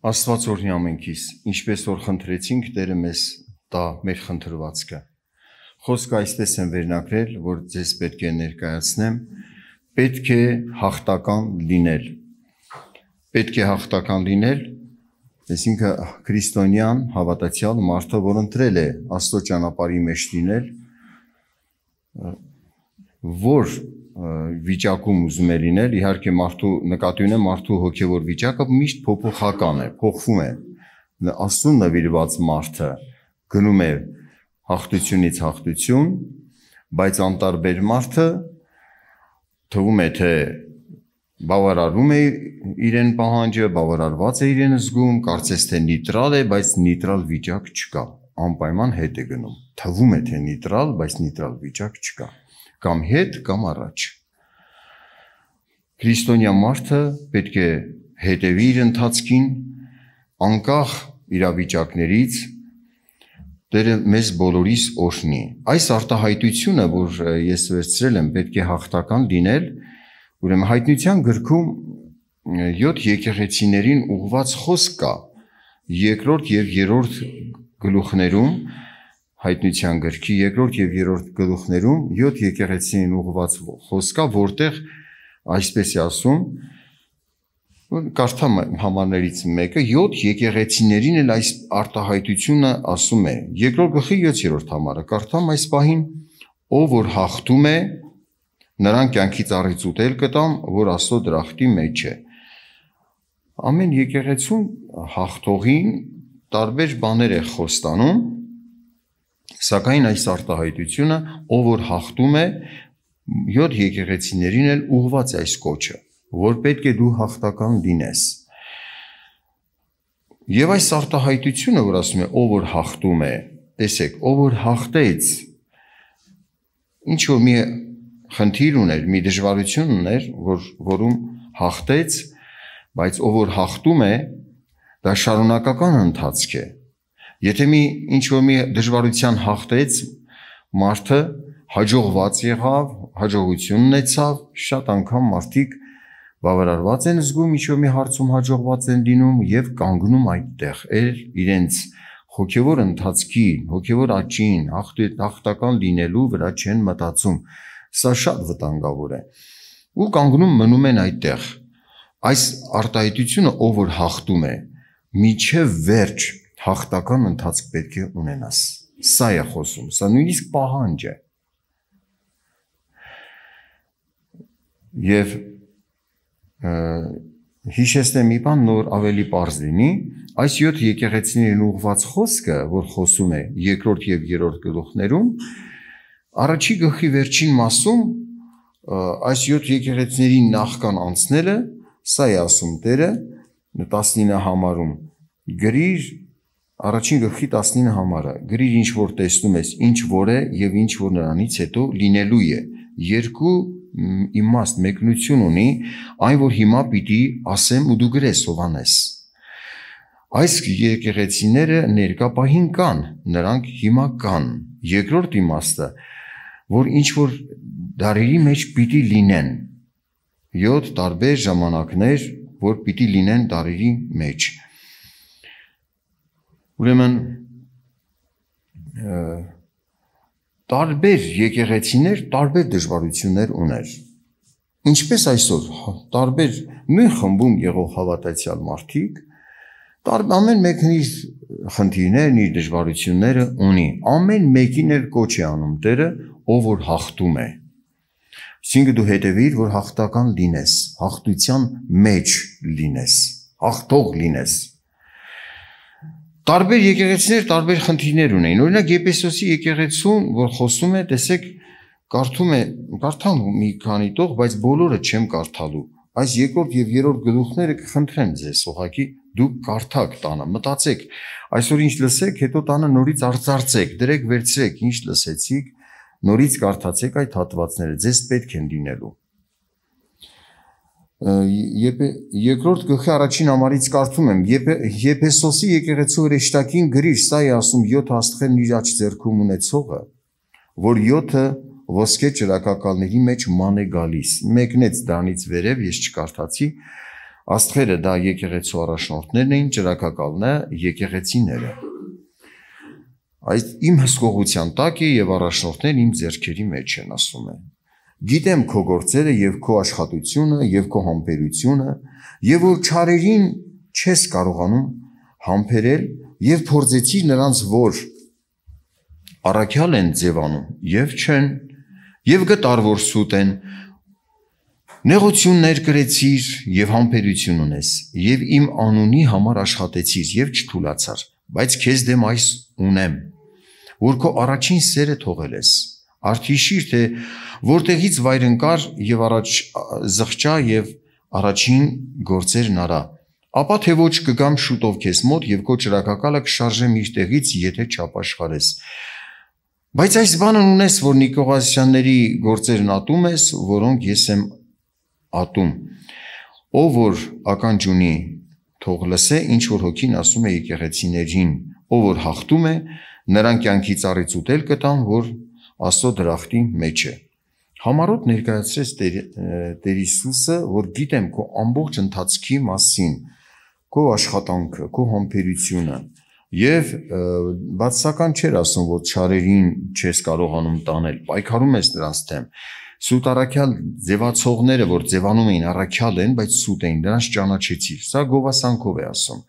Աստված օրհնի ամենքիս, ինչպես որ խնդրեցինք Տերը մեզ տա մեր խնդրվածքը։ Խոսքը այսպես եմ վերնակրել, որ ձեզ պետք է ներկայացնեմ, պետք է հաղթական լինել։ Պետք է հաղթական լինել, այսինքն քրիստոնյան հավատացյալ մարդը, որ ընտրել է Աստծո ճանապարհի մեջ լինել, որ վիճակում ուզում է լինել, իհարկե մարդու նկատի ունեմ մարդու հոգևոր վիճակը միշտ փոփոխական է, փոխվում է։ Աստծուն նվիրված մարդը գնում է հաղթությունից հաղթություն, բայց անտարբեր մարդը թվում է թե բավարարում է իրեն պահանջը, բավարարված է իրեն զգում, կարծես թե նիտրալ է, բայց նիտրալ վիճակ չկա։ Անպայման հետ է գնում։ Թվում է թե նիտրալ, բայց նիտրալ վիճակ չկա կամ հետ կամ առաջ։ Քրիստոնյա մարդը պետք է հետևի իր ընթացքին անկախ իրավիճակներից Տերը մեզ բոլորիս օրհնի։ Այս արտահայտությունը, որ ես վերցրել եմ, պետք է հաղթական լինել, ուրեմն հայտնության գրքում 7 եկեղեցիներին ուղված խոսք կա։ Երկրորդ եւ երրորդ գլուխներում հայտնության գրքի երկրորդ եւ երրորդ գլուխներում 7 եկեղեցին ուղված խոսքա, որտեղ այսպես է ասում կարդամ համարներից մեկը 7 եկեղեցիներին էլ այս արտահայտությունը ասում է։ Երկրորդ գլխի 7-րդ համարը կարդամ այս պահին ով որ հաղթում է նրան կյանքից առից ուտել կտամ, որ աստծո դրախտի մեջ է։ Ամեն եկեղեցում հաղթողին տարբեր բաներ է խոստանում, Սակայն այս արտահայտությունը, ով որ հաղթում է 7 եկեղեցիներին էլ ուղված է այս կոչը, որ պետք է դու հաղթական լինես։ Եվ այս արտահայտությունը, որ ասում է, ով որ հաղթում է, տեսեք, ով որ հաղթեց, ինչ որ մի խնդիր ուներ, մի դժվարություն ուներ, որ որում հաղթեց, բայց ով որ հաղթում է, դա շարունակական ընթացք է։ Եթե մի ինչ որ մի դժվարության հաղթեց մարդը հաջողված եղավ, հաջողություն ունեցավ, շատ անգամ մարդիկ բավարարված են զգում, ինչ որ մի հարցում հաջողված են լինում եւ կանգնում այդտեղ, այլ իրենց հոգևոր ընթացքի, հոգևոր աճին, հաղթական լինելու վրա չեն մտածում։ Սա շատ վտանգավոր է։ Ու կանգնում մնում են այդտեղ։ Այս արտահայտությունը ով որ հաղթում է, միջև վերջ հաղթական ընթացք պետք է ունենաս։ Սա է խոսում, սա նույնիսկ պահանջ է։ Եվ հիշեցնեմ մի բան, նոր ավելի པարզ լինի, այս 7 եկեղեցիներին ուղված խոսքը, որ խոսում է երկրորդ եւ երրորդ գլուխներում, առաջի գլխի վերջին մասում այս 7 եկեղեցիների նախքան անցնելը, սա է ասում Տերը 19 համարում գրիր Առաջին գլխի 19 համարը գրիր ինչ որ տեսնում ես, ինչ որ է եւ ինչ որ նրանից հետո լինելու է։ Երկու իմաստ մեկնություն ունի, այն որ հիմա պիտի ասեմ ու դու գրես Հովանես։ Այս եկեղեցիները ներկապահին կան, նրանք հիմա կան։ Երկրորդ իմաստը, որ ինչ որ դարերի մեջ պիտի լինեն 7 տարբեր ժամանակներ, որ պիտի լինեն դարերի մեջ։ Ուրեմն տարբեր եկեղեցիներ տարբեր դժվարություններ ուներ։ Ինչպես այսօր հա, տարբեր նույն խմբում եղող հավատացյալ մարդիկ տարբեր ամեն մեկն իր խնդիրներն, իր դժվարությունները ունի։ Ամեն մեկին էլ կոչ է անում Տերը, ով որ հաղթում է։ Այսինքն դու հետևիր, որ հաղթական լինես, հաղթության մեջ լինես, հաղթող լինես։ Տարբեր եկեղեցիներ տարբեր խնդիրներ ունեին։ Օրինակ Եփեսոսի եկեղեցուն, որ խոսում է, տեսեք, կարդում է, կարդան մի քանի տող, բայց բոլորը չեմ կարդալու։ Այս երկրորդ եւ երրորդ գլուխները կխնդրեմ ձեզ, սողակի դուք կարդակ տանը, մտածեք, այսօր ինչ լսեք, հետո տանը նորից արձարծեք, դրեք վերցրեք, ինչ լսեցիք, նորից կարդացեք այդ հատվածները, ձեզ պետք են լինելու։ Եփե երկրորդ գլխի առաջին համարից կարդում եմ Եփեսոսի եկեղեցու հրեշտակին գրիր սա է ասում 7 աստղերն իր աչ ձեռքում ունեցողը որ 7-ը ոսկե ճրակակալների մեջ ման է գալիս մեկնեց դանից վերև ես չկարդացի աստղերը դա եկեղեցու առաջնորդներն էին ճրակակալնը եկեղեցիները այս իմ հսկողության տակ է եւ առաջնորդներն իմ ձեռքերի մեջ են ասում են Գիտեմ քո գործերը եւ քո աշխատությունը եւ քո համբերությունը եւ որ ճարերին չես կարողանում համբերել եւ փորձեցի նրանց որ առաքյալ են ձևանում եւ չեն եւ գտար որ սուտ են նեղություններ գրեցիր եւ համբերություն ունես եւ իմ անունի համար աշխատեցիր եւ չթուլացար բայց քեզ դեմ այս ունեմ որ քո առաջին սերը թողել ես արդիշիր թե դե որտեղից վայրենկար եւ առաջ զղճա եւ առաջին գործերն արա ապա թե ոչ կգամ շուտով քեզ մոտ եւ քո ճրակակալը կշարժեմ իր տեղից եթե չապաշխարես բայց այս բանն ունես որ նիկողասյանների գործերն ատում ես որոնք ես եմ ատում ով որ ականջ ունի թող լսե ինչ որ հոգին ասում է եկեղեցիներին ով որ հաղթում է նրան կյանքի ծառից ուտել կտան որ աստծո դրախտի մեջ է Համառոտ ներկայացրեց Տեր Տեր Հիսուսը, որ գիտեմ քո ամբողջ ընթացքի մասին, քո աշխատանքը, քո համբերությունը եւ բացական չէր ասում, որ ճարերին չես կարողանում տանել, պայքարում ես նրանց դեմ։ Սուտ առաքյալ ձևացողները, որ ձևանում էին առաքյալ են, բայց սուտ էին, նրանց ճանաչեցիր։ Սա գովասանքով է ասում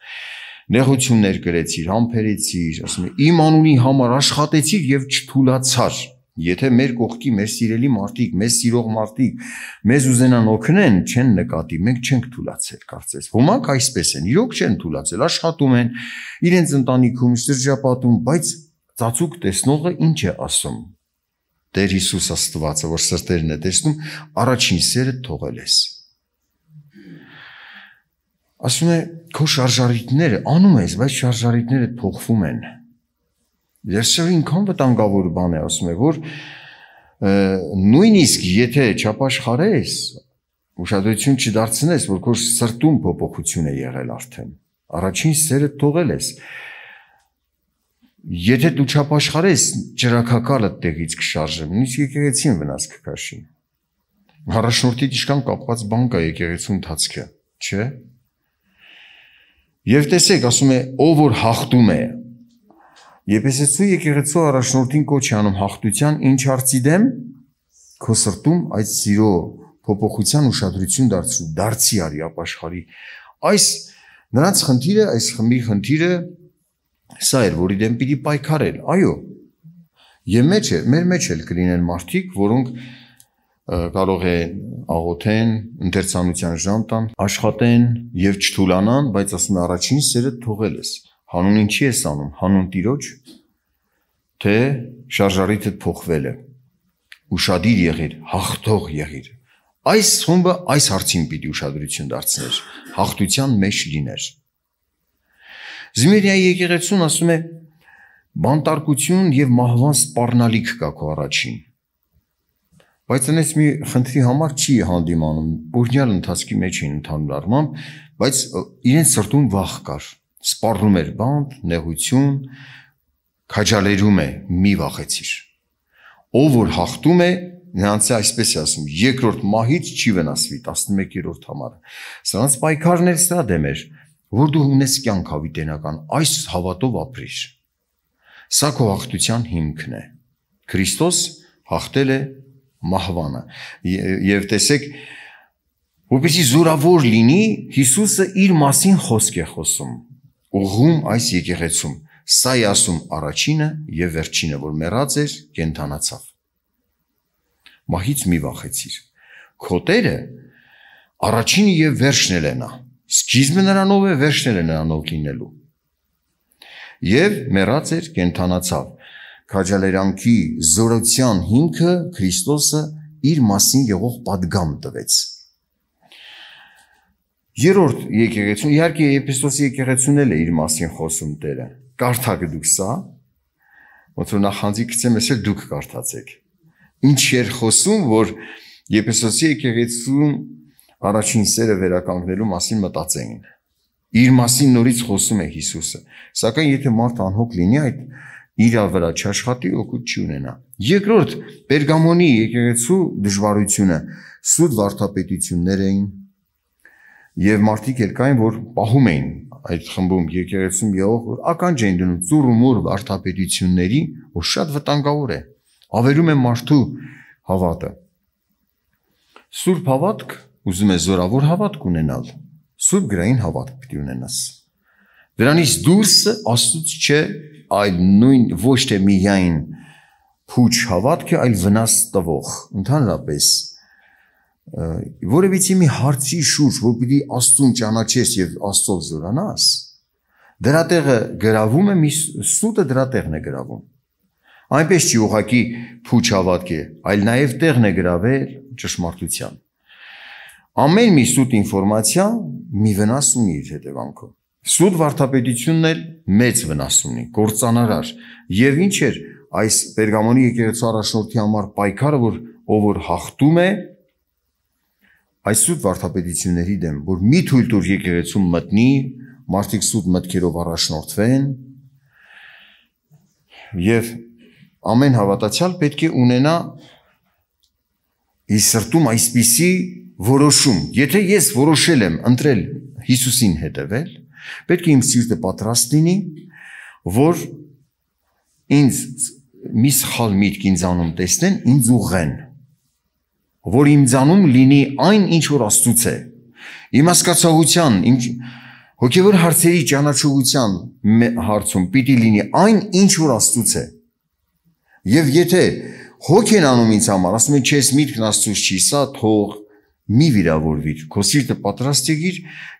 նեղություններ գրեցիր, համբերեցիր, ասում եմ, իմ անունի համար աշխատեցիր եւ չթուլացար։ չթ Եթե մեր կողքի մեր սիրելի մարդիկ, մեզ սիրող մարդիկ մեզ ուզենան օգնեն, չեն նկատի, մենք չենք թուլացել, կարծես։ Ոմանք այսպես են, իրոք չեն թուլացել, աշխատում են իրենց ընտանիքում, շրջապատում, բայց ծածուկ տեսնողը ինչ է ասում։ Տեր Հիսուս Աստվածը, որ սրտերն է տեսնում, առաջին սերը թողել ես։ Ասում է, քո շարժարիտները անում ես, բայց շարժարիտները փոխվում են։ Դերսը ինքան վտանգավոր բան է ասում է, որ նույնիսկ եթե չապաշխարես, ուշադրություն չդարձնես, որ քո սրտում փոփոխություն է եղել արդեն։ Առաջին սերը թողել ես։ Եթե դու չապաշխարես, ճրակակալը տեղից կշարժի, նույնիսկ եկեղեցին վնաս կքաշի։ Հառաշնորթի ճիշտան կապված բան կա եկեղեցու ընթացքը, չէ՞։ Եվ տեսեք, ասում է, ով որ հաղթում է, Եպեսեցու եկեղեցու առաջնորդին կոչ է անում հաղթության ինչ հարցի դեմ քո սրտում այդ սիրո փոփոխության ուշադրություն դարձրու դարձի արի ապաշխարի այս նրանց խնդիրը այս խմբի խնդիրը սա էր որի դեմ պիտի պայքարել այո եւ մեջ է մեր մեջ էլ կլինեն մարդիկ որոնք կարող է աղոթեն, ընթերցանության ժամ տան, աշխատեն եւ չթուլանան, բայց ասում առաջին սերը թողել ես։ Հանուն ինչի ես անում, հանուն Տիրոջ, թե շարժարիթը փոխվել է։ Ուշադիր եղիր, հաղթող եղիր։ Այս խումբը այս հարցին պիտի ուշադրություն դարձներ, հաղթության մեջ լիներ։ Զմիրիայի եկեղեցուն ասում է. բանտարկություն եւ մահվան սпарնալիք կա քո առաջին։ Բայց այնպես մի խնդրի համար չի հանդիմանում։ Բուրջալ ընթացքի մեջ են ընդհանուր առմամբ, բայց իրենց սրտում վախ կար սպառնում էր բանտ, նեղություն, քաջալերում է՝ մի վախեցիր։ Ով որ հաղթում է, նրանց է այսպես ասում, երկրորդ մահից չի վնասվի 11-րդ համարը։ Սրանց պայքարն էլ սա դեմ էր, որ դու ունես կյանք հավիտենական, այս հավատով ապրիր։ Սա քո հաղթության հիմքն է։ Քրիստոս հաղթել է մահվանը։ Եվ տեսեք, որպեսի զորավոր լինի, Հիսուսը իր մասին խոսք է խոսում ուղում այս եկեղեցում։ Սա է ասում առաջինը եւ վերջինը, որ մեռած էր, կենթանացավ։ Մահից մի վախեցիր։ Քոտերը առաջինը եւ վերջն էլ է նա։ Սկիզբը նրանով է, վերջն էլ է նրանով լինելու։ Եվ մեռած էր, կենթանացավ։ Քաջալերանքի զորության հիմքը Քրիստոսը իր մասին եղող падգամ տվեց Երորդ եկեղեցուն, իհարկե Եփեսոսի եկեղեցուն էլ է իր մասին խոսում Տերը։ Կարդակ դուք սա, ոնց որ նախանձի գցեմ, ասել դուք կարդացեք։ Ինչ էր խոսում, որ Եփեսոսի եկեղեցուն առաջին սերը վերականգնելու մասին մտածեին։ Իր մասին նորից խոսում է Հիսուսը։ Սակայն եթե մարդ անհոգ լինի, այդ իր վրա չաշխատի օգուտ չունենա։ Երկրորդ Պերգամոնի եկեղեցու դժվարությունը սուտ վարդապետություններ էին եւ մարդիկ եր կային, որ պահում էին այդ խմբում եկեղեցում եղող որ ականջ էին դնում ծուրումուր արտապետությունների, որ շատ վտանգավոր է։ Ավերում է մարդու հավատը։ Սուրբ հավատք ուզում է զորավոր հավատք ունենալ։ Սուրբ գրային հավատք պիտի ունենաս։ Դրանից դուրս աստուծո չէ, այլ նույն ոչ թե միայն փուչ հավատքը, այլ վնաս տվող, ընդհանրապես որևիցի մի հարցի շուրջ, որ պիտի Աստծուն ճանաչես եւ Աստծով զորանաս, դրա տեղը գրավում է մի սուտը դրա տեղն է գրավում։ Այնպես չի ուղակի փուչ հավատք է, այլ նաեւ տեղն է գրավել ճշմարտության։ Ամեն մի սուտ ինֆորմացիա մի վնաս ունի իր հետևանքով։ Սուտ վարդապետությունն էլ մեծ վնաս ունի, կործանարար։ Եվ ինչ էր այս Պերգամոնի եկեղեցու առաջնորդի համար պայքարը, որ ով որ հաղթում է, այս սուրբ վարդապետությունների դեմ, որ մի թույլ տուր եկեղեցում մտնի, մարդիկ սուրբ մտքերով առաջնորդվեն եւ ամեն հավատացյալ պետք է ունենա իր սրտում այսպիսի որոշում, եթե ես որոշել եմ ընտրել Հիսուսին հետևել, պետք է իմ սիրտը պատրաստ լինի, որ ինձ մի սխալ միտք ինձանում տեսնեն, ինձ ուղեն որ իմձանում լինի այն, ինչ որ Աստծուց է։ Իմ հասկացողության, իմ հոգևոր հարցերի ճանաչողության հարցում պիտի լինի այն, ինչ որ Աստծուց է։ Եվ եթե հոգ են անում ինձ համար, ասում են չես միտքն Աստծուց չի, սա թող մի վիրավորվիր, քո սիրտը պատրաստ եղիր,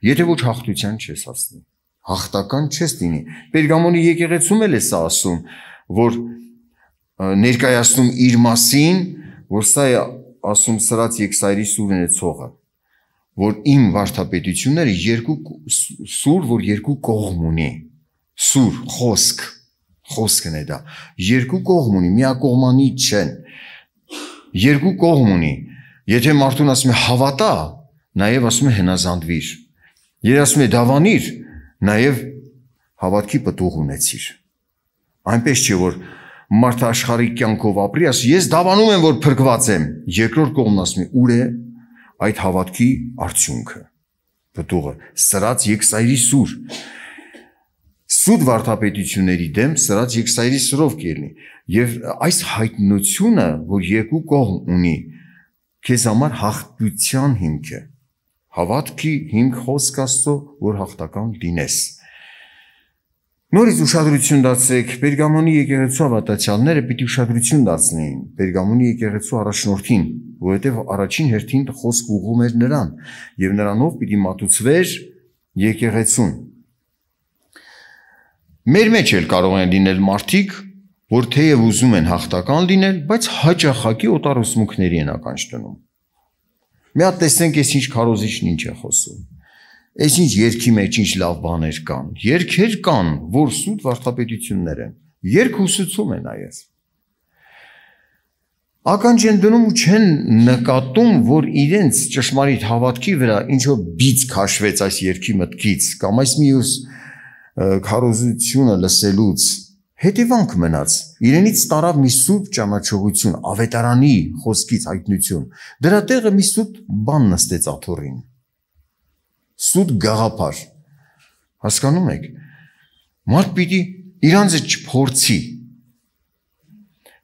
եթե ոչ հաղթության չես հասնի։ Հաղթական չես լինի։ Պերգամոնի եկեղեցում էլ է սա ասում, որ ներկայացնում իր մասին, որ սա է ասում սրած եկսայրի սուրն է ցողը որ իմ վարդապետությունները երկու սուր որ երկու կողմ ունի սուր խոսք խոսքն է դա երկու կողմ ունի միակողմանի չեն երկու կողմ ունի եթե մարդուն ասում է հավատա նաև ասում է հնազանդվիր եթե ասում է դավանիր նաև հավատքի պտուղ ունեցիր այնպես չէ որ մարդաշխարի կյանքով ապրի, ասի ես դավանում եմ, որ փրկված եմ։ Երկրորդ կողմն ասում է՝ ուր է այդ հավատքի արդյունքը։ Պտուղը սրած եկսայրի սուր։ Սուդ վարդապետությունների դեմ սրած եկսայրի սրով կերնի։ Եվ այս հայտնությունը, որ երկու կողմ ունի, քեզ համար հաղթության հիմք է։ Հավատքի հիմք խոսք Աստծո, որ հաղթական լինես։ Նորից ուշադրություն դարձրեք Պերգամոնի եկեղեցու ավատացյալները պիտի ուշադրություն դարձնեին Պերգամոնի եկեղեցու առաջնորդին, որովհետև առաջին հերթին խոսք ուղում էր նրան եւ նրանով պիտի մատուցվեր եկեղեցուն։ Մեր մեջ էլ կարող են լինել մարդիկ, որ թեև ուզում են հաղթական լինել, բայց հաճախակի օտար ուսմունքների են ականջ դնում։ Մի հատ տեսնենք, ես ինչ քարոզիչն ինչ է խոսում։ Այս ինչ երկի մեջ ինչ լավ բաներ կան։ Երկեր կան, որ սուտ վարդապետություններ են։ Երկ հուսուցում է նաև։ Ականջ են դնում ու չեն նկատում, որ իրենց ճշմարիտ հավատքի վրա ինչ որ բից քաշվեց այս երկի մտքից կամ այս մյուս քարոզությունը լսելուց հետևանք մնաց իրենից տարավ մի սուրբ ճանաչողություն ավետարանի խոսքից հայտնություն դրա տեղը մի սուրբ բան նստեց աթոռին սուտ գաղափար։ Հասկանում եք։ Մարդ պիտի իրանձը չփորձի։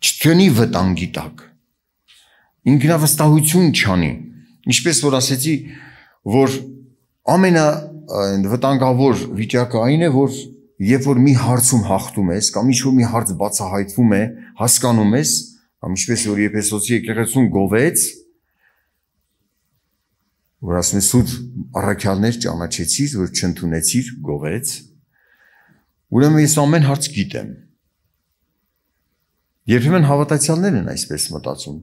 Չթյոնի վտանգի տակ։ Ինքնավստահություն չանի։ Ինչպես որ ասեցի, որ ամենա վտանգավոր վիճակը այն է, որ երբ որ մի հարցում հաղթում ես կամ ինչ որ մի հարց բացահայտվում է, հասկանում ես, կամ ինչպես որ Եփեսոսի եկեղեցուն գովեց, որ ասում է սուտ առաքյալներ ճանաչեցիր, որ չընդունեցիր, գողեց։ Ուրեմն ես ամեն հարց գիտեմ։ Երբեմն հավատացյալներ են այսպես մտածում։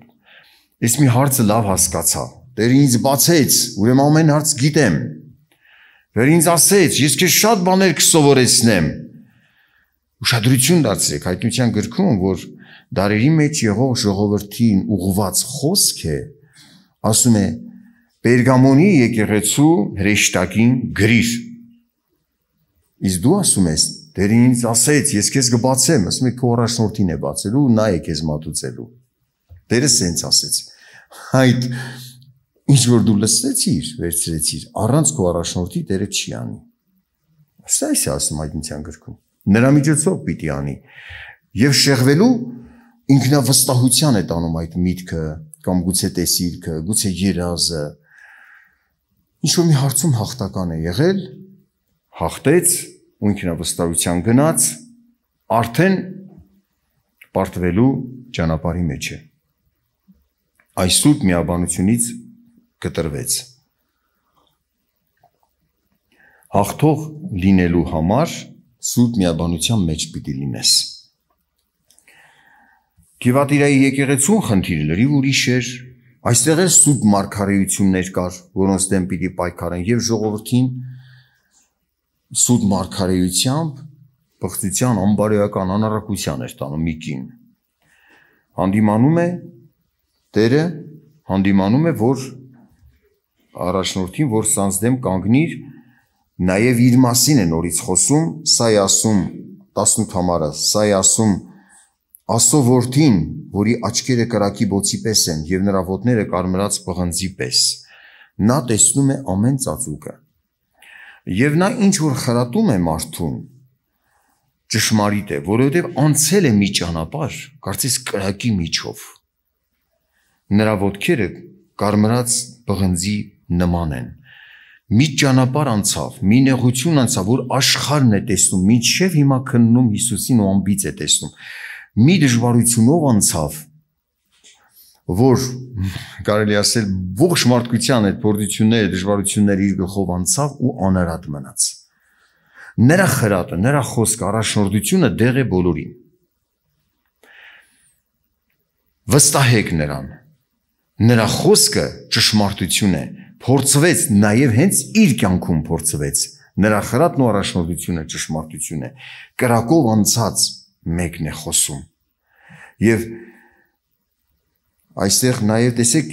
Ես մի հարցը լավ հասկացա։ Տերը ինձ բացեց, ուրեմն ամեն հարց գիտեմ։ Տեր ինձ ասեց, ես քեզ շատ բաներ կսովորեցնեմ։ Ուշադրություն դարձրեք հայտնության գրքում, որ դարերի մեջ եղող ժողովրդին ուղված խոսք է, ասում է, Պերգամոնի եկեղեցու հրեշտակին գրիր։ Իսկ դու ասում ես, Տերը ինձ ասեց, ես քեզ կբացեմ, ասում է քո առաջնորդին է բացելու, նա է քեզ մատուցելու։ Տերը սենց ասեց։ Այդ ինչ որ դու լսեցիր, վերցրեցիր, առանց քո առաջնորդի Տերը չի անի։ Սա էս ասում այդ ինքյան գրքում։ Նրա միջոցով պիտի անի։ Եվ շեղվելու ինքնավստահության է տանում այդ միտքը կամ գուցե տեսիլքը, գուցե երազը, ինչ որ մի հարցում հաղթական է եղել, հաղթեց ու ինքնավստահության գնաց, արդեն պարտվելու ճանապարհի մեջ է։ Այս սուտ միաբանությունից կտրվեց։ Հաղթող լինելու համար սուտ միաբանության մեջ պիտի լինես։ Գևատիրայի եկեղեցուն խնդիրը լրիվ ուրիշ էր, Այստեղ էլ սուրբ մարգարեություններ կար, որոնց դեմ պիտի պայքարեն եւ ժողովրդին սուրբ մարգարեությամբ բղծության, անբարոյական անառակության էր տանում մի կին։ Հանդիմանում է Տերը, հանդիմանում է, որ առաջնորդին, որ սանց դեմ կանգնիր, նաև իր մասին է նորից խոսում, սայ ասում 18 համարը, սայ ասում Աստծո որդին, որի աչքերը կրակի բոցի պես են եւ նրա ոտները կարմրած պղնձի պես, նա տեսնում է ամեն ծածուկը։ Եվ նա ինչ որ խրատում է մարդուն, ճշմարիտ է, որովհետեւ անցել է մի ճանապարհ, կարծես կրակի միջով։ Նրա ոտքերը կարմրած պղնձի նման են։ Մի ճանապարհ անցավ, մի նեղություն անցավ, որ աշխարհն է տեսնում, ինչև հիմա քննում Հիսուսին ու ամբից է տեսնում մի դժվարությունով անցավ, որ կարելի ասել ողջ մարդկության այդ բորդությունները, դժվարությունները իր գլխով անցավ ու անարատ մնաց։ Նրա խրատը, նրա խոսքը, առաջնորդությունը դեղ է բոլորին։ Վստահեք նրան։ Նրա խոսքը ճշմարտություն է։ Փորձվեց նաև հենց իր կյանքում փորձվեց։ Նրա խրատն ու առաջնորդությունը ճշմարտություն է։ Կրակով անցած մեկն է խոսում Եվ այստեղ նաև տեսեք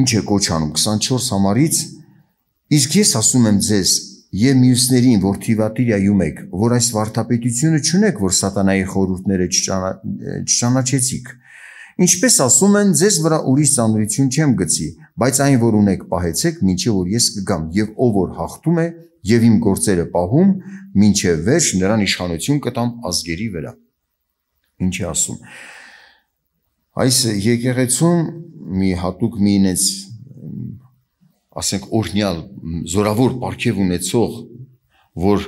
ինչ է կոչանում 24 համարից իսկ ես ասում եմ ձեզ եւ մյուսներին որ թիվատիրայում եք որ այս վարդապետությունը չունեք որ սատանայի խորհուրդները չճանաչեցիք ինչպես ասում են ձեզ վրա ուրիշ ծանրություն չեմ գցի բայց այն որ ունեք պահեցեք ինչի որ ես կգամ եւ ով որ հաղթում է եւ իմ գործերը պահում ինչի վերջ նրան իշխանություն կտամ ազգերի վրա Ինչի ասում։ Այս եկեղեցում մի հատուկ մինեց ասենք օրնյալ զորավոր ապարքև ունեցող որ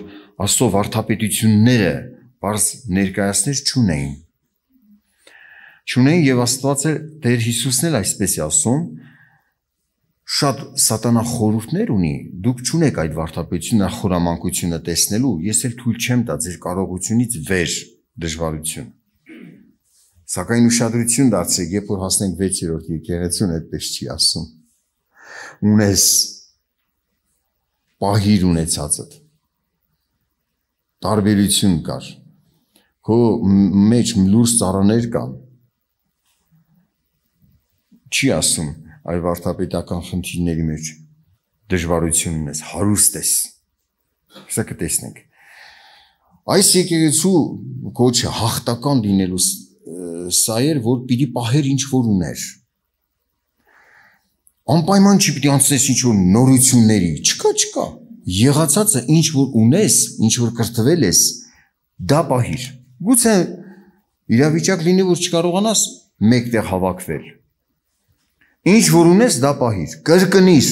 աստծո վարդապետությունները բարձ ներկայացնել չունեին չունեին եւ աստվածը Տեր Հիսուսն էլ այսպես է ասում շատ սատանա խորհուրդներ ունի դուք չունեք այդ վարդապետությունը նա խորամանկությունը տեսնելու ես էլ թույլ չեմ տա ձեր կարողությունից վեր դժվարություն Սակայն ուշադրություն դարձրեք, երբ որ հասնենք 6-րդ եկեղեցուն, այդպես չի ասում։ Ունես պահիր ունեցածդ։ Տարբերություն կար։ Քո մեջ լուրջ ծառաներ կան։ Չի ասում այլ վարթապետական խնդիրների մեջ դժվարություն ունես, հարուստ ես։ Հեսա կտեսնենք։ Այս եկեղեցու կոչը հաղթական լինելուց սա էր, որ պիտի պահեր ինչ որ ուներ։ Անպայման չի պիտի անցնես ինչ որ նորությունների, չկա, չկա։ Եղածածը ինչ որ ունես, ինչ որ կրթվել ես, դա պահիր։ Գուցե իրավիճակ լինի, որ չկարողանաս մեկտեղ հավաքվել։ Ինչ որ ունես, դա պահիր, կրկնիր։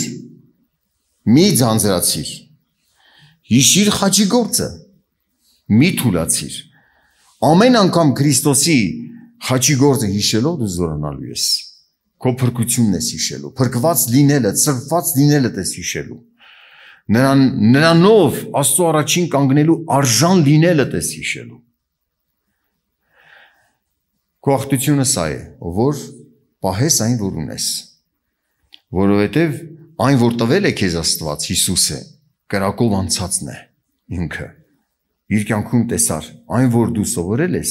Մի ձանձրացիր։ Հիշիր խաչի գործը։ Մի թուլացիր Ամեն անգամ Քրիստոսի խաչի գործը հիշելով դու զորանալու ես։ Քո փրկությունն ես հիշելու, փրկված լինելը, ծրված լինելը ես հիշելու։ Նրան նրանով Աստծո առաջին կանգնելու արժան լինելը ես հիշելու։ Քո ախտությունը սա է, որ պահես այն, որ ունես։ Որովհետև այն, որ տվել է քեզ Աստված, Հիսուս է, կրակով անցածն է ինքը իր կյանքում տեսար, այն որ դու սովորել ես,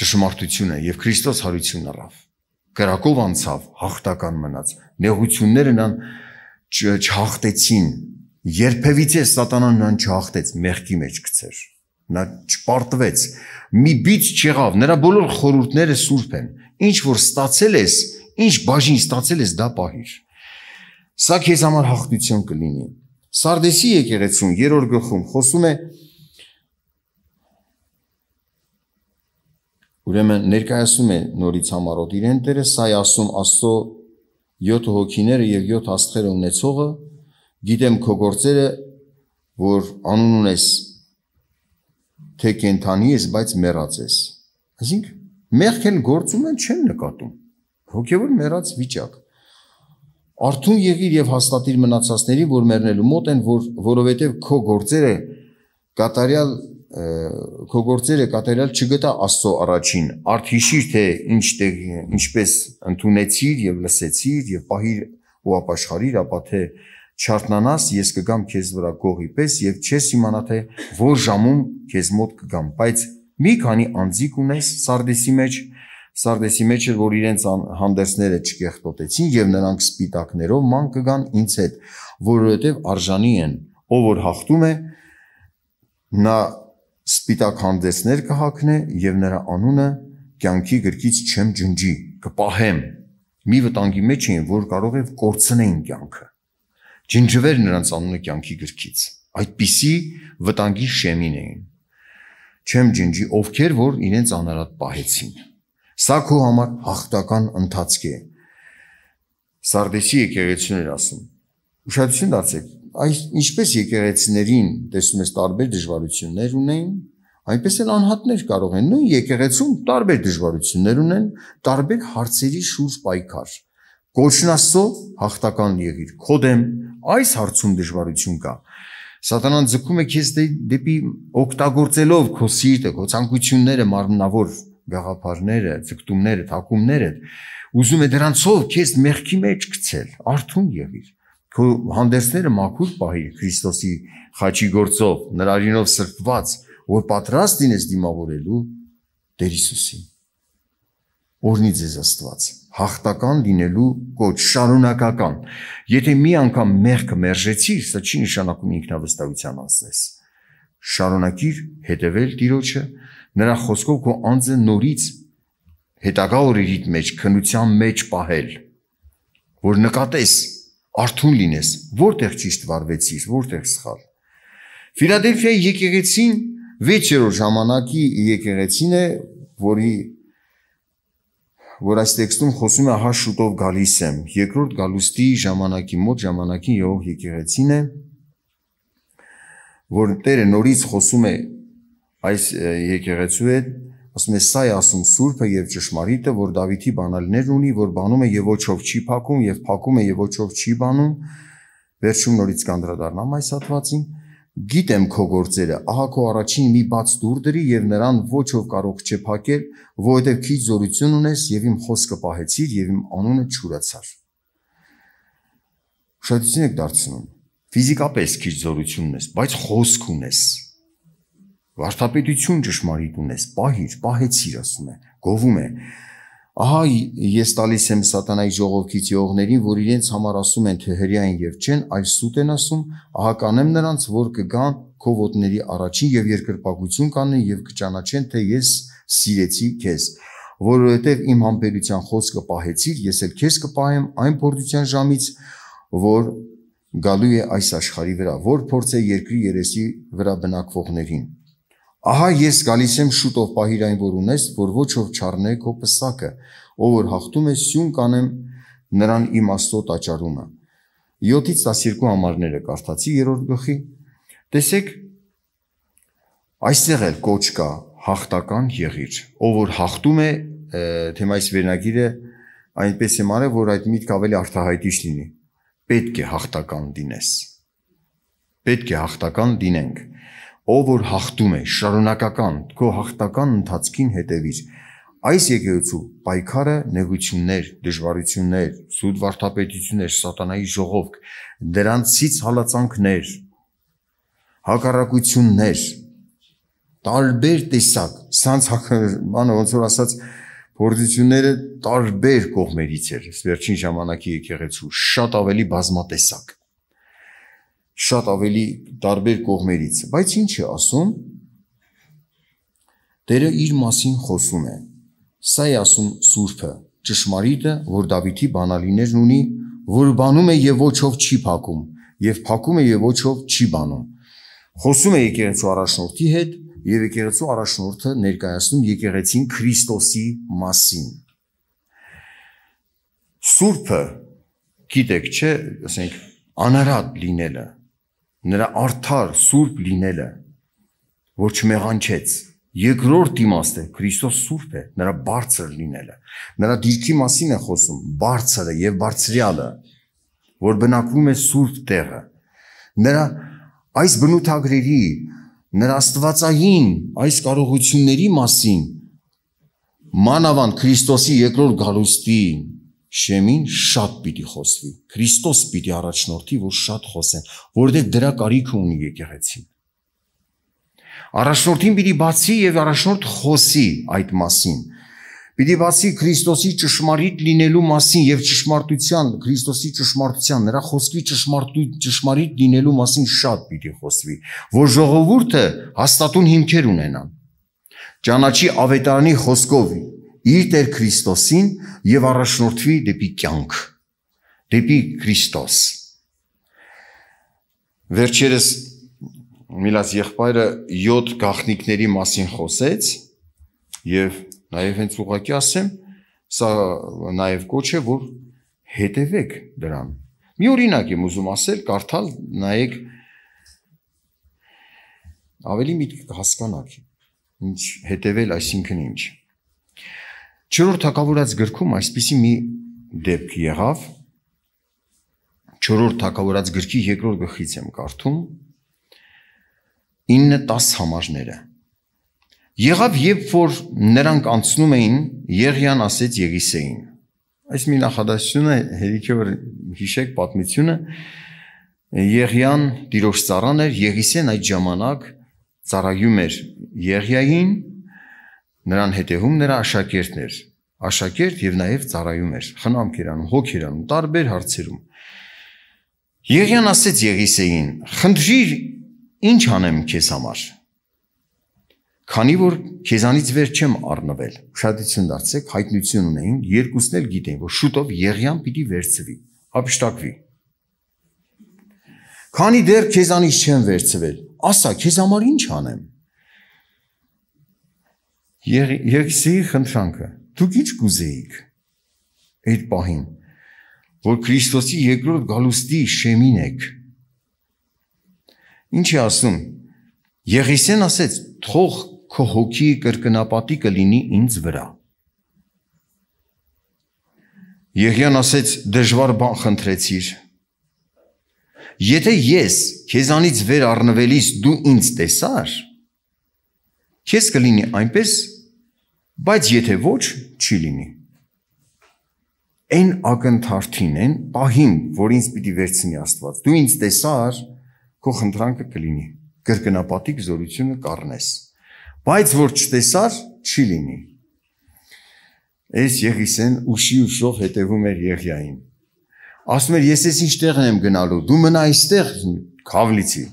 ճշմարտություն է եւ Քրիստոս հարություն առավ։ Կրակով անցավ, հաղթական մնաց։ Նեղությունները նրան չհաղթեցին։ Երբևիցե սատանան նրան չհաղթեց, մեղքի մեջ գցեր։ Նա չպարտվեց։ Մի բից չեղավ, նրա բոլոր խորհուրդները սուրբ են։ Ինչ որ ստացել ես, ինչ բաժին ստացել ես, դա պահիր։ Սա քեզ համար հաղթություն կլինի։ Սարդեսի եկեղեցում 3-րդ գլխում խոսում է Ուրեմն ներկայացում է նորից համառոտ իրեն Տերը, սա է ասում Աստծո 7 հոգիները եւ 7 աստղերը ունեցողը, գիտեմ քո գործերը, որ անուն ունես թե կենթանի ես, բայց մեռած ես։ Այսինքն մեղքն գործում են չեն նկատում։ Հոգևոր մեռած վիճակ։ Արթուն եղիր եւ հաստատիր մնացածների, որ մեռնելու մոտ են, որ որովհետեւ քո գործերը կատարյալ քո գործերը կատարյալ չգտա Աստծո առաջին։ Արդ հիշիր թե ինչ տեղ ինչպես ընդունեցիր եւ լսեցիր եւ պահիր ու ապաշխարիր, ապա թե չարտնանաս, ես կգամ քեզ վրա գողի պես եւ չես իմանա թե որ ժամում քեզ մոտ կգամ, բայց մի քանի անձիկ ունես Սարդեսի մեջ, սարդեսի մեջ էր, որ իրենց հանդերձները չկեղտոտեցին եւ նրանք սպիտակներով ման կգան ինձ հետ, որովհետեւ արժանի են։ Ով որ հաղթում է, նա սպիտակ հանդերձներ կհակնե եւ նրա անունը կյանքի գրքից չեմ ջնջի, կպահեմ։ Մի վտանգի մեջ էին, որ կարող էր կորցնեին կյանքը։ Ջնջվեր նրանց անունը կյանքի գրքից։ Այդպիսի վտանգի շեմին էին։ Չեմ ջնջի, ովքեր որ իրենց անարատ պահեցին Սա քո համար հաղթական ընթացք է։ Սարդեսի եկեղեցին էր ասում։ Ուշադրություն դարձեք, այս ինչպես եկեղեցիներին տեսնում ես տարբեր դժվարություններ ունեն, այնպես էլ անհատներ կարող են նույն եկեղեցում տարբեր դժվարություններ ունեն, տարբեր հարցերի շուրջ պայքար։ Կոչնաստո հաղթական եղիր։ Քո դեմ այս հարցում դժվարություն կա։ Սատանան ձգում է քեզ դե-, դեպի օգտագործելով քո սիրտը, քո ցանկությունները մարմնավոր գաղափարները, ցկտումները, թակումները, ուզում է դրանցով քեզ մեղքի մեջ գցել, արթուն եղիր։ Քո հանդերձները մաքուր պահիր Քրիստոսի խաչի գործով, նրարինով սրբված, որ պատրաստ լինես դիմավորելու Տեր Հիսուսին։ Օրնի ձեզ Աստված, հաղթական լինելու կոչ, շարունակական։ Եթե մի անգամ մեղքը մերժեցիր, սա չի նշանակում ինքնավստահության ասես։ Շարունակիր հետևել Տիրոջը, նրա խոսքով քո անձը նորից հետագա օրերիդ մեջ քնության մեջ պահել որ նկատես արթուն լինես որտեղ ճիշտ վարվեցիր որտեղ սխալ Ֆիլադելֆիայի եկեղեցին 6-րդ ժամանակի եկեղեցին է որի որ այս տեքստում խոսում է հա շուտով գալիս եմ երկրորդ գալուստի ժամանակի մոտ ժամանակին Եհով եկեղեցին է որ Տերը նորից խոսում է այս եկեղեցու հետ, ասում է սա է ասում Սուրբը եւ ճշմարիտը, որ Դավիթի բանալներն ունի, որ բանում է եւ ոչով չի փակում եւ փակում է եւ ոչով չի բանում։ Վերջում նորից կանդրադառնամ այս հատվածին։ Գիտեմ քո գործերը, ահա քո առաջին մի բաց դուր դրի եւ նրան ոչով կարող չէ փակել, որովհետեւ քիչ զորություն ունես եւ իմ խոսքը պահեցիր եւ իմ անունը ճուրացար։ Ուշադրություն եք դարձնում։ Ֆիզիկապես քիչ զորություն ունես, բայց խոսք ունես։ Վարդապետություն ճշմարիտ ունես, պահիր, պահեցիր, ասում է, գովում է։ Ահա ես տալիս եմ սատանայի ժողովքից յողներին, որ իրենց համար ասում են թե հрьяին եւ չեն, այլ սուտ են ասում, ահա կանեմ նրանց, որ կգան քո ոտների առաջին եւ երկրպագություն կանեն եւ կճանաչեն, թե ես սիրեցի քեզ որովհետև իմ համբերության խոսքը պահեցիր, ես էլ քեզ կպահեմ այն փորձության ժամից, որ գալու է այս աշխարի վրա, որ փորձ է երկրի երեսի վրա բնակվողներին։ Ահա ես գալիս եմ շուտով պահիր այն, որ ունես, որ ոչ ով չառնե քո պսակը, ով որ հաղթում է սյուն կանեմ նրան իմաստոտ աճարումը։ 7-ից 12 համարները կարդացի երրորդ գլխի։ Տեսեք, այստեղ էլ կոչ կա հաղթական եղիր, ով որ հաղթում է, թեմայից վերնագիրը այնպես է մարը, որ այդ միտքը ավելի արտահայտիչ լինի։ Պետք է հաղթական դինես։ Պետք է հաղթական դինենք։ դին ով որ հաղթում է շարունակական քո հաղթական ընթացքին հետևից այս եկեղեցու պայքարը նեղություններ, դժվարություններ, սուտ վարդապետություններ, սատանայի ժողովք, դրանցից հալածանքներ, հակառակություններ, տարբեր տեսակ, սանց հականը ոնց որ ասած փորձությունները տարբեր կողմերից էր, վերջին ժամանակի եկեղեցու շատ ավելի բազմատեսակ շատ ավելի տարբեր կողմերից, բայց ինչ է ասում։ Տերը իր մասին խոսում է։ Սա է ասում Սուրբը, ճշմարիտը, որ Դավիթի բանալիներն ունի, որ բանում է եւ ոչով չի փակում, եւ փակում է եւ ոչով չի բանում։ Խոսում է եկեղեցու առաջնորդի հետ եւ եկեղեցու առաջնորդը ներկայացնում եկեղեցին Քրիստոսի մասին։ Սուրբը գիտեք, չէ, ասենք անարատ լինելը նրա արդար սուրբ լինելը որ չմեղանչեց երկրորդ իմաստը Քրիստոս սուրբ է նրա բարձր լինելը նրա դիրքի մասին է խոսում բարձրը եւ բարձրյալը որ բնակվում է սուրբ տեղը նրա այս բնութագրերի նրա աստվածային այս կարողությունների մասին մանավանդ Քրիստոսի երկրորդ գալուստին շեմին շատ պիտի խոսվի։ Քրիստոս պիտի առաջնորդի, որ շատ խոսեն, որովհետև դրա կարիքը ունի եկեղեցին։ Առաջնորդին պիտի բացի եւ առաջնորդ խոսի այդ մասին։ Պիտի բացի Քրիստոսի ճշմարիտ լինելու մասին եւ ճշմարտության, Քրիստոսի ճշմարտության, նրա խոսքի ճշմարտույթ ճշմարիտ լինելու մասին շատ պիտի խոսվի, որ ժողովուրդը հաստատուն հիմքեր ունենան։ Ճանաչի ավետարանի խոսքով իր Տեր Քրիստոսին եւ առաջնորդվի դեպի կյանք, դեպի Քրիստոս։ Վերջերս Միլաս եղբայրը 7 գախնիկների մասին խոսեց եւ նաեւ հենց ուղակի ասեմ, սա նաեւ կոչ է, որ հետևեք դրան։ Մի օրինակ եմ ուզում ասել, կարդալ, նայեք ավելի մի հասկանաք ինչ հետևել, այսինքն ինչ։ 4-րդ թակավորած գրքում այսպիսի մի դեպք եղավ 4-րդ թակավորած գրքի 2-րդ գլխից եմ կարդում 9-10 համարները Եղավ, երբ որ նրանք անցնում էին, Եղիան ասեց Եգիսեին. այս մի նախադասությունը հերիքի որ հիշեք պատմությունը Եղիան տիրոջ ծառան էր, Եգիսեն այդ ժամանակ ծառայում էր Եղիային նրան հետևում նրա աշակերտներ, աշակերտ եւ նաեւ ծառայումներ, խնամք երանում, հոգերանում, տարբեր հարցերում։ Եղյան ասեց Եղիսեին. «Խնդրիր, ինչ անեմ քեզ համար»։ Քանի որ քեզանից վեր չեմ առնվել, ուշադրություն դարձեք, հայտնություն ունեին, երկուսն էլ գիտեին, որ շուտով Եղյան պիտի վերցվի, ապշտակվի։ Քանի դեռ քեզանից չեմ վերցվել, ասա, քեզ համար ինչ անեմ։ Եղիսեի խնդրանքը։ Դուք ինչ կուզեիք այդ պահին, որ Քրիստոսի երկրորդ գալուստի շեմին եք։ Ինչ է ասում։ Եղիսեն ասեց. «Թող քո հոգի կրկնապատիկը լինի ինձ վրա»։ Եղիան ասեց. «Դժվար բան խնդրեցիր»։ Եթե ես քեզանից վեր առնվելիս դու ինձ տեսար, քեզ կլինի այնպես, Բայց եթե ոչ, չի լինի։ Այն ակնթարթին են, պահին, որ ինձ պիտի վերցնի Աստված։ Դու ինձ տեսար, քո խնդրանքը կլինի։ Կրկնապատիկ զորությունը կառնես։ Բայց որ չտեսար, չի լինի։ Այս Եղիսեն ուշի ուշով հետևում էր Եղիային։ Ասում էր, ես ես ինչտեղ եմ գնալու, դու մնա այստեղ, Քավլիցի։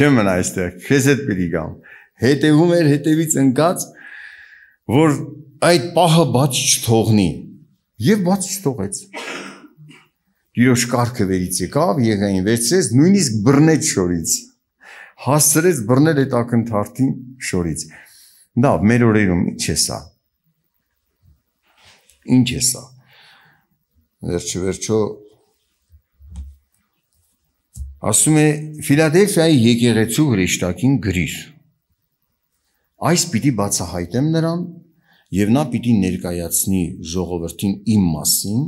Չեմ մնա այստեղ, քեզ հետ պիտի գամ։ Հետևում էր հետևից ընկած որ այդ պահը բաց չթողնի եւ բաց չթողեց Տիրոջ կարգը վերից եկավ, եղային վերցրեց, նույնիսկ բռնեց շորից։ Հասցրեց բռնել այդ ակնթարթին շորից։ Դա մեր օրերում ի՞նչ է սա։ Ինչ է սա։ Վերջը վերջո ասում է Ֆիլադելֆիայի եկեղեցու հրեշտակին գրիր Այս պիտի բացահայտեմ նրան եւ նա պիտի ներկայացնի ժողովրդին իմ մասին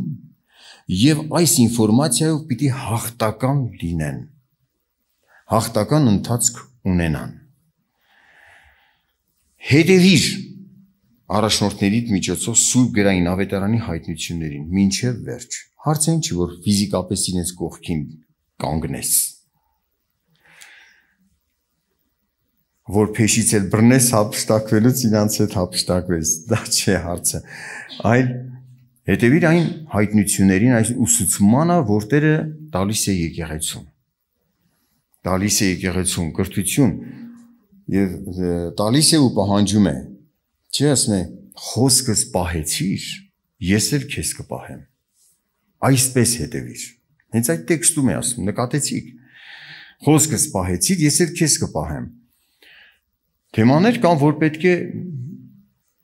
եւ այս ինֆորմացիայով պիտի հաղթական լինեն։ Հաղթական ընթացք ունենան։ Հետևիր առաջնորդներիդ միջոցով Սուրբ Գրային Ավետարանի հայտնություններին ոչ վերջ։ Հարցը ինչի որ ֆիզիկապես իրենց կողքին կանգնես։ որ փեշից էլ բռնես հապշտակվելուց ինձ հետ հապշտակվես։ Դա չէ հարցը։ Այլ հետևիր այն հայտնություններին, այս ուսուցմանը, որտերը տալիս է եկեղեցուն։ Տալիս է եկեղեցուն կրթություն եւ տալիս է ու պահանջում է։ Չէ՞ ասնե, խոսքս պահեցիր, ես էլ քեզ կպահեմ։ Այսպես հետևիր։ Հենց այդ տեքստում է ասում, նկատեցիք։ Խոսքս պահեցիր, ես էլ քեզ կպահեմ թեմաներ կան, որ պետք է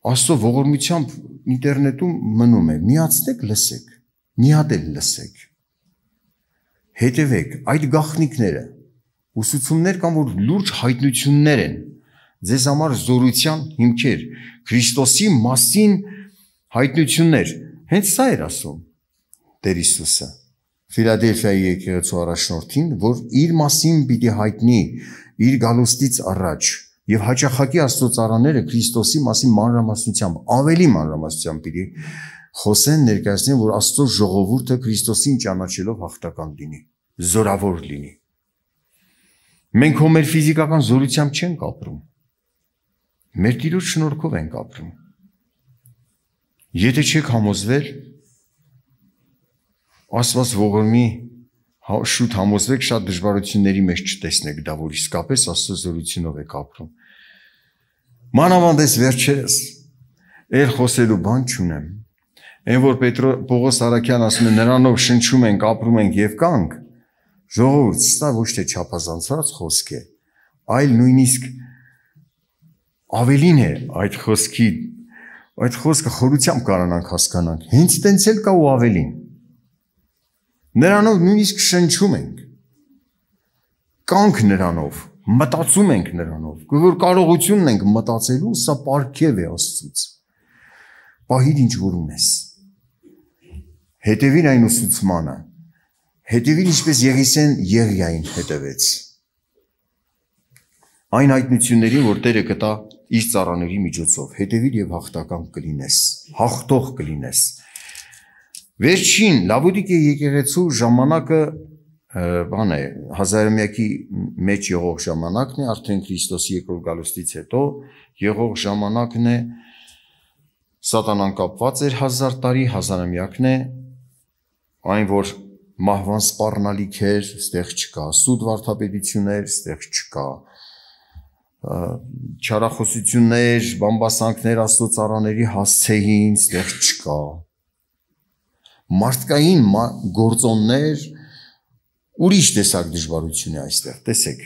Աստծո ողորմությամբ ինտերնետում մնում է։ Միացնեք, լսեք։ Միատել լսեք։ Հետևեք այդ գախնիկները։ Ուսուցումներ կան, որ լուրջ հայտնություններ են ձեզ համար զորության հիմքեր, Քրիստոսի մասին հայտնություններ։ Հենց սա էր ասում Տեր Հիսուսը Ֆիլադելֆիայի եկեղեցու առաջնորդին, որ իր մասին պիտի հայտնի իր գալուստից առաջ Եվ հաճախակի աստծոծառաները Քրիստոսի մասին մանրամասնությամբ, ավելի մանրամասնությամբ պիտի խոսեն ներկայացնեն, որ աստծո ժողովուրդը Քրիստոսին ճանաչելով հաղթական լինի, զորավոր լինի։ Մենք հո մեր ֆիզիկական զորությամբ չենք ապրում։ Մեր Տիրոջ շնորհքով ենք ապրում։ Եթե չեք համոզվել, Աստված ողորմի Հա, շուտ համոզվեք, շատ դժվարությունների մեջ չտեսնեք դա, որ իսկապես Աստծո զորությունով եք ապրում։ Մանավանդես վերջերս ել խոսելու բան չունեմ։ Այն որ Պետրո Պողոս Արաքյան ասում է նրանով շնչում ենք, ապրում ենք եւ կանք, ժողովուրդ, սա ոչ թե չափազանցված խոսք է, այլ նույնիսկ ավելին է այդ խոսքի այդ խոսքը խորությամբ կարողանանք հասկանալ։ Հենց տենց էլ կա ու ավելին։ Նրանով նույնիսկ շնչում ենք։ Կանք նրանով, մտածում ենք նրանով։ Որ կարողությունն ենք մտածելու, սա պարգև է Աստծուց։ Պահիր ինչ որ ունես։ Հետևին այն ուսուցմանը։ Հետևին ինչպես Եղիսեն Եղիային հետևեց։ Այն հայտնություններին, որ Տերը կտա իր ծառաների միջոցով, հետևիր եւ հաղթական կլինես, հաղթող կլինես։ կլ Վերջին Լավոդիկե եկեղեցու ժամանակը բան է հազարամյակի մեջ եղող ժամանակն է, արդեն Քրիստոսի երկրորդ գալուստից հետո եղող ժամանակն է։ Սատանան կապված էր 1000 տարի, հազարամյակն է, այն որ մահվան սպառնալիք էր, ստեղ չկա սուդ վարդապետություններ, ստեղ չկա չարախոսություններ, բամբասանքներ աստծո ծառաների հասցեին, ստեղ չկա մարդկային գործոններ ուրիշ տեսակ դժվարություն է այստեղ, տեսեք։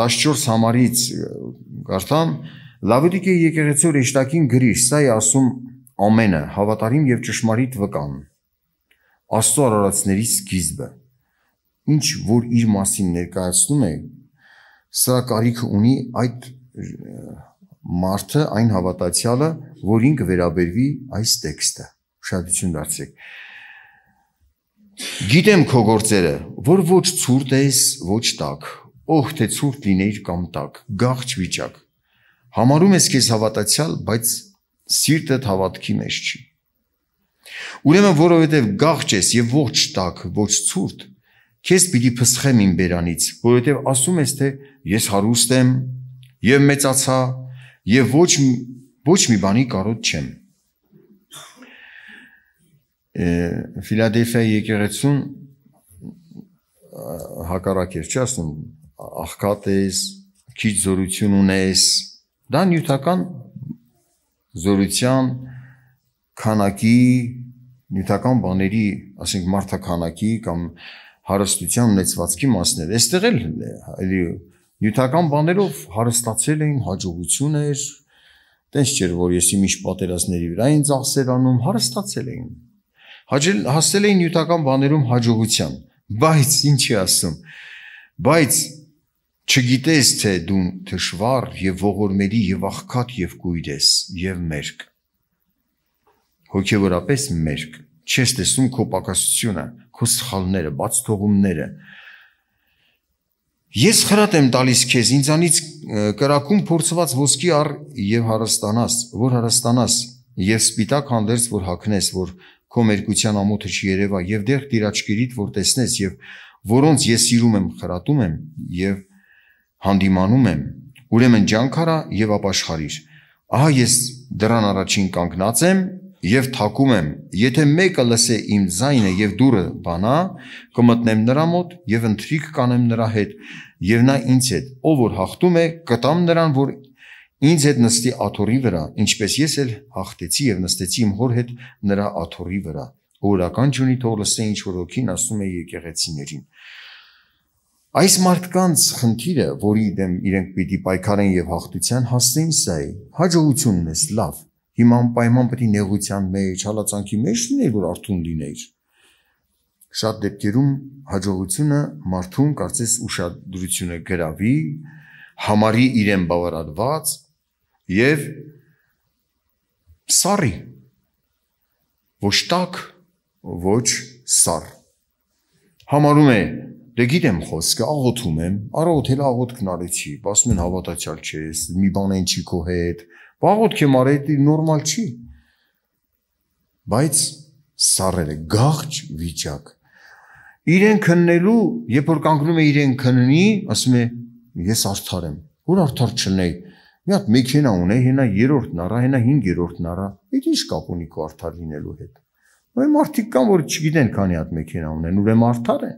14 համարից կարդամ Լավոդիկե եկեղեցու ռեշտակին գրիշ, սա է ասում ամենը, հավատարիմ եւ ճշմարիտ վկան։ Աստծո արարածների սկիզբը։ Ինչ որ իր մասին ներկայացնում է, սա կարիք ունի այդ մարդը, այն հավատացյալը, որ ինքը վերաբերվի այս տեքստը ուշադրություն դարձրեք։ Գիտեմ քո գործերը, որ ոչ ցուրտ ես, ոչ տակ։ Օհ, թե ցուրտ լինեիր կամ տակ, գաղճ վիճակ։ Համարում ես քեզ հավատացյալ, բայց սիրտդ հավատքի մեջ չի։ Ուրեմն, որովհետև գաղճ ես եւ ոչ տակ, ոչ ցուրտ, քեզ պիտի փսխեմ իմ բերանից, որովհետև ասում ես, թե ես հարուստ եմ եւ մեծացա եւ ոչ ոչ մի բանի կարոտ չեմ։ Ֆիլադելֆիա եկեղեցուն հակառակ էր, չի ասում, աղքատ ես, քիչ զորություն ունես։ Դա նյութական զորության քանակի նյութական բաների, ասենք մարդականակի կամ հարստության ունեցվածքի մասն էր։ Այստեղ էլ էլի նյութական բաներով հարստացել էին հաջողություն էր։ Տենց չէր, որ եսիմիշ պատերազմների վրա էին ծախսեր անում, հարստացել էին հաջել հասել էին նյութական բաներում հաջողության, բայց ինչի ասում, բայց չգիտես թե դու թշվար եւ ողորմելի եւ աղքատ եւ գույր ես եւ մերկ հոգեորապես մերկ չես տեսնում քո պակասությունը քո սխալները բաց թողումները ես խրատ եմ տալիս քեզ ինձանից կրակում փորձված ոսկի առ եւ հարստանաս որ հարստանաս եւ սպիտակ հանդերձ որ հակնես որ քո մերկության ամոթը չերևա եւ դեղ դիր աչքերիդ որ տեսնես եւ որոնց ես սիրում եմ խրատում եմ եւ հանդիմանում եմ ուրեմն ջանքարա եւ ապաշխարիր ահա ես դրան առաջին կանգնած եմ եւ թակում եմ եթե մեկը լսե իմ ձայնը եւ դուրը բանա կմտնեմ նրա մոտ եւ ընթրիկ կանեմ նրա հետ եւ նա ինձ հետ ով որ հաղթում է կտամ նրան որ Ինձ հետ նստի աթոռի վրա, ինչպես ես էլ հաղթեցի եւ նստեցի իմ հոր հետ նրա աթոռի վրա։ Օրական ճունի թող լսե ինչ որ ոգին ասում է եկեղեցիներին։ Այս մարդկանց խնդիրը, որի դեմ իրենք պիտի պայքարեն եւ հաղթության հասնեն, սա է։ Հաջողությունն է լավ։ Հիմա անպայման պետք է նեղության մեջ, հալածանքի մեջ լիներ, որ արթուն լիներ։ Շատ դեպքերում հաջողությունը մարդուն կարծես ուշադրությունը գրավի, համարի իրեն բավարարված եւ սարի ոչ տակ ոչ սար համարում է դե գիտեմ խոսքը աղոթում եմ առողթել աղոթքն արեցի ասում են հավատացյալ չես մի բան են չի քո հետ աղոթք եմ արել նորմալ չի բայց սառել է գաղճ վիճակ իրեն քննելու երբ որ կանգնում է իրեն քննի ասում է ես արդար եմ որ արդար չնեի Մի հատ մեքենա ունեի, հենա երրորդն առա, հենա 5-րդն առա։ Այդ ինչ կապ ունի կարթար լինելու հետ։ Ու այն մարդիկ կան, որ չգիտեն քանի հատ մեքենա ունեն, ուրեմն արդար են։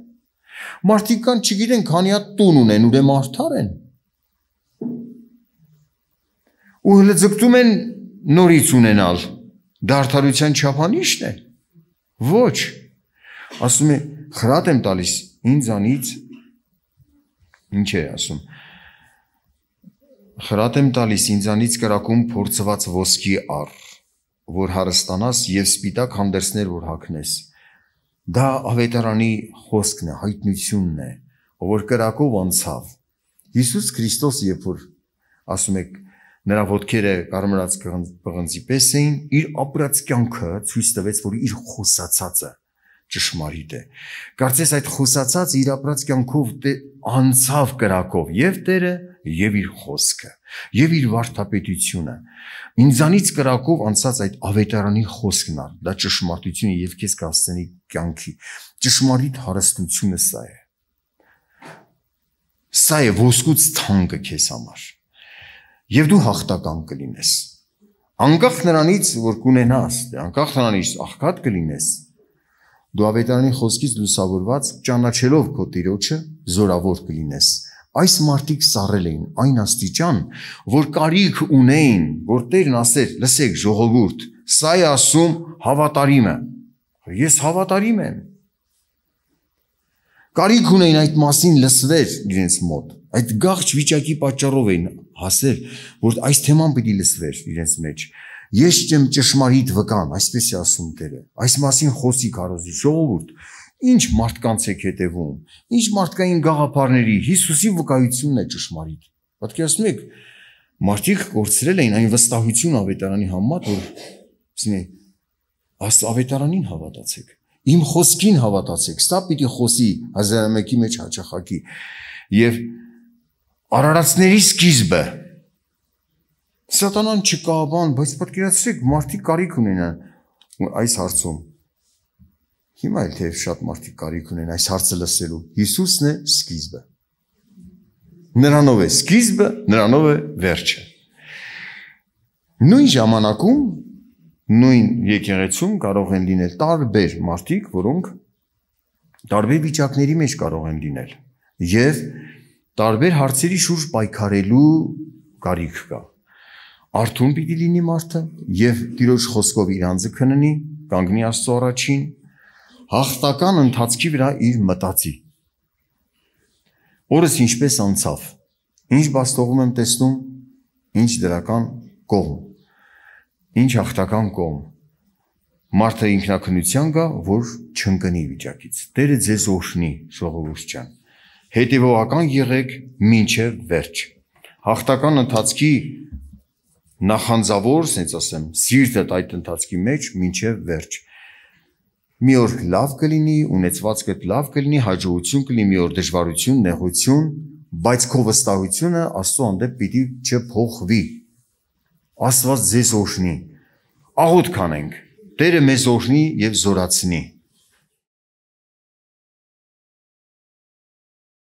Մարդիկ կան, չգիտեն քանի հատ տուն ունեն, ուրեմն արդար են։ Ու հենց ձգտում են նորից ունենալ։ Դա արդարության չափանիշն է։ Ոչ։ Ասում է, խրատ եմ տալիս ինձանից ինչ է ասում Խրատ եմ տալիս ինձանից կրակում փորձված ոսկի առ, որ հարստանաս եւ սպիտակ հանդերձներ որ հագնես։ Դա ավետարանի խոսքն է, հայտնությունն է, որ կրակով անցավ։ Հիսուս Քրիստոս երբ որ ասում եք նրա ոտքերը կարմրած պղնձի պես էին, իր ապրած կյանքը ցույց տվեց, որ իր խոսացածը ճշմարիտ է։ Կարծես այդ խոսացած իր ապրած կյանքով անցավ կրակով եւ Տերը դե եւ իր խոսքը եւ իր վարդապետությունը ինձանից կրակով անցած այդ ավետարանի խոսքն է դա ճշմարտությունը եւ քեզ կասցնի կյանքի ճշմարիտ հարստությունը սա է սա է ոսկուց թանկը քեզ համար եւ դու հաղթական կլինես անկախ նրանից որ կունենաս դե անկախ նրանից աղքատ կլինես դու ավետարանի խոսքից լուսավորված ճանաչելով քո տիրոջը զորավոր կլինես կլ Այս մարդիկ սառել էին այն աստիճան, որ կարիք ունեին, որ Տերն ասեր, լսեք ժողովուրդ, սա է ասում հավատարիմը։ Ես հավատարիմ եմ։ Կարիք ունեին այդ մասին լսվեր իրենց մոտ։ Այդ գաղճ վիճակի պատճառով էին հասել, որ այս թեման պիտի լսվեր իրենց մեջ։ Ես չեմ ճշմարիտ վկան, այսպես է ասում Տերը։ Այս մասին խոսի կարոզի ժողովուրդ, ինչ մարդկանց եք հետևում, ինչ մարդկային գաղափարների Հիսուսի վկայությունն է ճշմարիտ։ Պատկերացնու եք, մարդիկ կորցրել էին այն վստահությունը ավետարանի համար, որ ասում են, աս ավետարանին հավատացեք, իմ խոսքին հավատացեք, սա պիտի խոսի 1001-ի մեջ հաճախակի։ Եվ արարածների սկիզբը Սատանան չկա բան, բայց պատկերացրեք, մարդիկ կարիք ունենան այս հարցում Հիմա էլ թեև շատ մարդիկ կարիք ունեն այս հարցը լսելու։ Հիսուսն է սկիզբը։ Նրանով է սկիզբը, նրանով է վերջը։ Նույն ժամանակում նույն եկեղեցում կարող են լինել տարբեր մարդիկ, որոնք տարբեր վիճակների մեջ կարող են լինել եւ տարբեր հարցերի շուրջ պայքարելու կարիք կա։ Արթուն պիտի լինի մարդը եւ Տիրոջ խոսքով իր անձը քննի, կանգնի Աստծո առաջին, հաղթական ընթացքի վրա իր մտածի։ Օրս ինչպես անցավ։ Ինչ բաստողում եմ տեսնում, ինչ դրական կողմ։ Ինչ հաղթական կողմ։ Մարդը ինքնակնության գա, որ չընկնի վիճակից։ Տերը ձեզ օշնի, ժողովուրդ ջան։ Հետևողական եղեք մինչև վերջ։ Հաղթական ընթացքի նախանձավոր, ասենց ասեմ, սիրտդ այդ ընթացքի մեջ մինչև վերջ։ մեջ, մի օր լավ կլինի, ունեցվածքդ լավ կլինի, հաջողություն կլինի, մի օր դժվարություն, նեղություն, բայց քո վստահությունը Աստծո հանդեպ պիտի չփոխվի։ Աստված ձեզ օշնի։ Աղոտ կանենք։ Տերը մեզ օշնի եւ զորացնի։